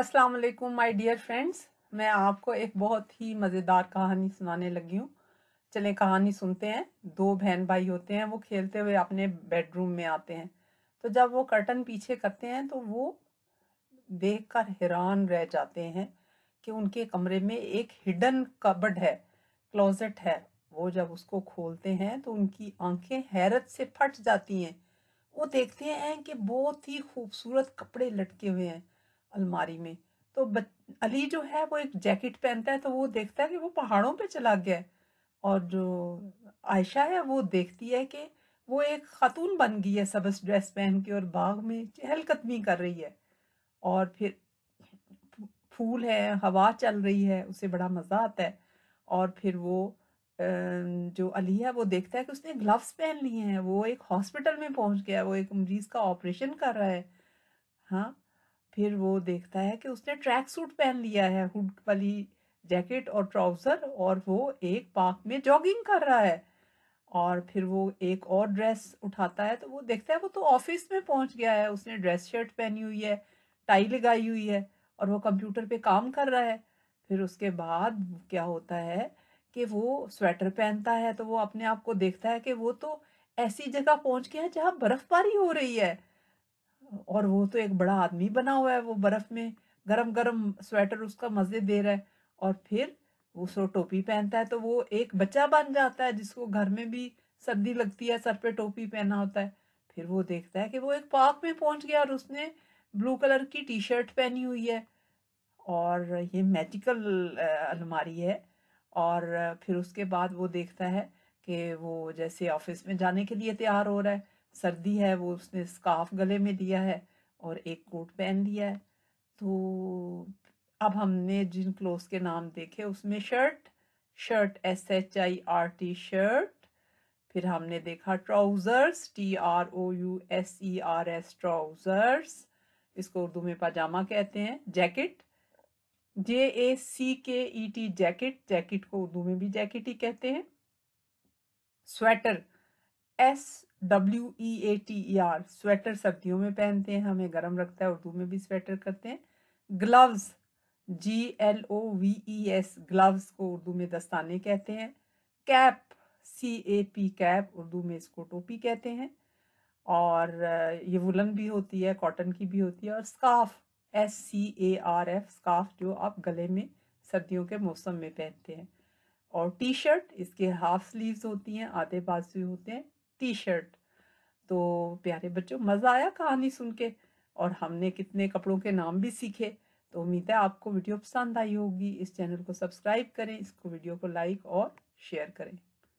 अस्सलाम वालेकुम my dear friends मैं आपको एक बहुत ही मज़ेदार कहानी सुनाने लगी हूँ चलें कहानी सुनते हैं दो बहन भाई होते हैं वो खेलते हुए अपने बेडरूम में आते हैं तो जब वो कर्टन पीछे करते हैं तो वो देखकर हैरान रह जाते हैं कि उनके कमरे में एक हिडन कबड है क्लोज़ेट है वो जब उसको खोलते हैं तो उनकी आंखें हैरत से फट जाती हैं वो देखते हैं कि बहुत ही खूबसूरत कपड़े लटके हुए हैं अलमारी में तो अली जो है वो एक जैकेट पहनता है तो वो देखता है कि वो पहाड़ों पे चला गया है और जो आयशा है वो देखती है कि वो एक खातून बन गई है सबस ड्रेस पहन के और बाग में चहलकदमी कर रही है और फिर फूल है हवा चल रही है उसे बड़ा मज़ा आता है और फिर वो जो अली है वो देखता है कि उसने ग्लव्स पहन लिए हैं वो एक हॉस्पिटल में पहुंच गया है वो एक मरीज़ का ऑपरेशन कर रहा है हाँ फिर वो देखता है कि उसने ट्रैक सूट पहन लिया है हुड वाली जैकेट और ट्राउज़र और वो एक पार्क में जॉगिंग कर रहा है और फिर वो एक और ड्रेस उठाता है तो वो देखता है वो तो ऑफिस में पहुंच गया है उसने ड्रेस शर्ट पहनी हुई है टाई लगाई हुई है और वो कंप्यूटर पे काम कर रहा है फिर उसके बाद क्या होता है कि वो स्वेटर पहनता है तो वो अपने आप को देखता है कि वो तो ऐसी जगह पहुंच गया है जहाँ बर्फबारी हो रही है और वो तो एक बड़ा आदमी बना हुआ है वो बर्फ में गरम गरम स्वेटर उसका मजे दे रहा है और फिर वो सो टोपी पहनता है तो वो एक बच्चा बन जाता है जिसको घर में भी सर्दी लगती है सर पे टोपी पहना होता है फिर वो देखता है कि वो एक पार्क में पहुंच गया और उसने ब्लू कलर की टी शर्ट पहनी हुई है और ये मैजिकल अलमारी है और फिर उसके बाद वो देखता है कि वो जैसे ऑफिस में जाने के लिए तैयार हो रहा है सर्दी है वो उसने स्काफ गले में दिया है और एक कोट पहन दिया है तो अब हमने जिन क्लोथ के नाम देखे उसमें shirt shirt S H I R T shirt फिर हमने देखा trousers T R O U S E R S trousers इसको उर्दू में पाजामा कहते हैं जैकेट जे ए सी के ई टी जैकेट जैकेट को उर्दू में भी जैकेट ही कहते हैं sweater S W E A T E R sweater सर्दियों में पहनते हैं हमें गर्म रखता है उर्दू में भी स्वेटर करते हैं gloves G L O V E S gloves को उर्दू में दस्ताने कहते हैं cap C A P cap Urdu में इसको टोपी कहते हैं और ये वुलन भी होती है कॉटन की भी होती है और scarf S C A R F scarf जो आप गले में सर्दियों के मौसम में पहनते हैं और टी शर्ट इसके हाफ स्लीव्स होती हैं आधे बाजू होते हैं टी शर्ट तो प्यारे बच्चों मज़ा आया कहानी सुन के और हमने कितने कपड़ों के नाम भी सीखे तो उम्मीद है आपको वीडियो पसंद आई होगी इस चैनल को सब्सक्राइब करें इसको वीडियो को लाइक और शेयर करें